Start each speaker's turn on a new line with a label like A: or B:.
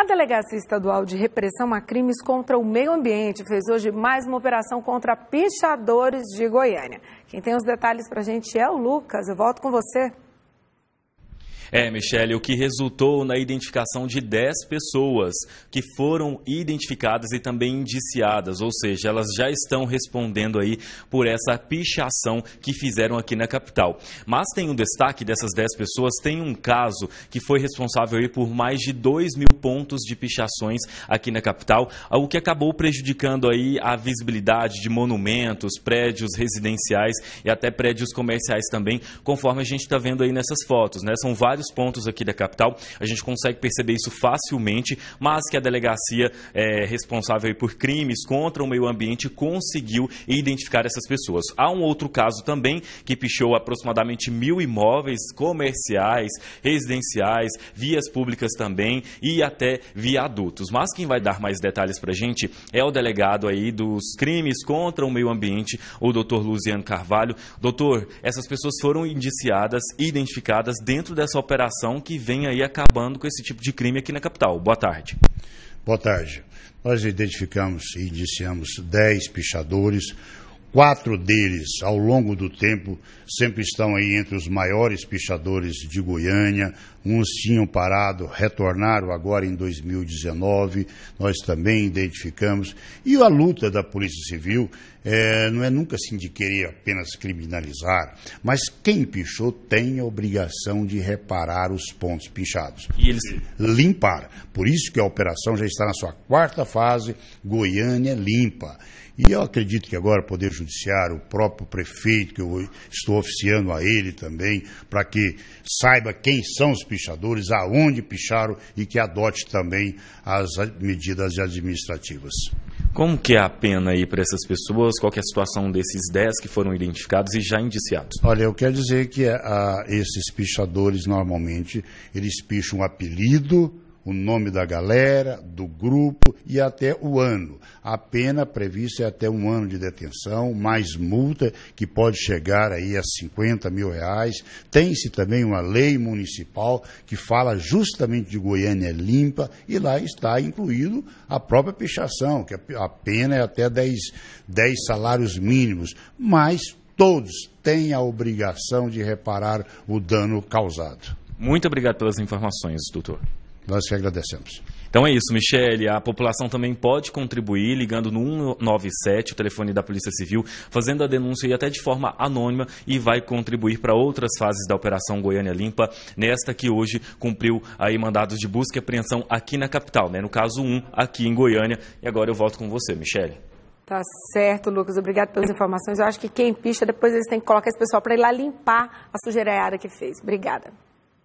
A: A Delegacia Estadual de Repressão a Crimes contra o Meio Ambiente fez hoje mais uma operação contra pichadores de Goiânia. Quem tem os detalhes para a gente é o Lucas. Eu volto com você. É, Michele, o que resultou na identificação de 10 pessoas que foram identificadas e também indiciadas, ou seja, elas já estão respondendo aí por essa pichação que fizeram aqui na capital. Mas tem um destaque dessas 10 pessoas, tem um caso que foi responsável aí por mais de 2 mil pontos de pichações aqui na capital, o que acabou prejudicando aí a visibilidade de monumentos, prédios residenciais e até prédios comerciais também, conforme a gente está vendo aí nessas fotos, né? São vários vários pontos aqui da capital. A gente consegue perceber isso facilmente, mas que a delegacia é, responsável por crimes contra o meio ambiente conseguiu identificar essas pessoas. Há um outro caso também que pichou aproximadamente mil imóveis comerciais, residenciais, vias públicas também e até viadutos. Mas quem vai dar mais detalhes para a gente é o delegado aí dos crimes contra o meio ambiente, o doutor Luciano Carvalho. Doutor, essas pessoas foram indiciadas e identificadas dentro dessa operação operação que vem aí acabando com esse tipo de crime aqui na capital. Boa tarde.
B: Boa tarde. Nós identificamos e indiciamos 10 pichadores, Quatro deles, ao longo do tempo, sempre estão aí entre os maiores pichadores de Goiânia. Uns tinham parado, retornaram agora em 2019. Nós também identificamos. E a luta da Polícia Civil é, não é nunca assim de querer apenas criminalizar, mas quem pichou tem a obrigação de reparar os pontos pichados. E eles... Limpar. Por isso que a operação já está na sua quarta fase. Goiânia limpa. E eu acredito que agora o Poder Judiciário, o próprio prefeito, que eu estou oficiando a ele também, para que saiba quem são os pichadores, aonde picharam e que adote também as medidas administrativas. Como que é a
A: pena aí para essas pessoas? Qual é a situação desses 10 que foram identificados e já indiciados?
B: Olha, eu quero dizer que a, ah, esses pichadores, normalmente, eles picham um apelido, o nome da galera, do grupo e até o ano. A pena prevista é até um ano de detenção, mais multa, que pode chegar aí a 50 mil reais. Tem-se também uma lei municipal que fala justamente de Goiânia é limpa e lá está incluído a própria pichação, que a pena é até 10, 10 salários mínimos. Mas todos têm a obrigação de reparar o dano causado.
A: Muito obrigado pelas informações, doutor. Nós que agradecemos. Então é isso, Michele. A população também pode contribuir ligando no 197, o telefone da Polícia Civil, fazendo a denúncia e até de forma anônima e vai contribuir para outras fases da Operação Goiânia Limpa, nesta que hoje cumpriu aí mandados de busca e apreensão aqui na capital, né? No caso um aqui em Goiânia. E agora eu volto com você, Michele. Tá certo, Lucas. Obrigado pelas informações. Eu acho que quem picha, depois eles têm que colocar esse pessoal para ir lá limpar a sujeireada que fez. Obrigada.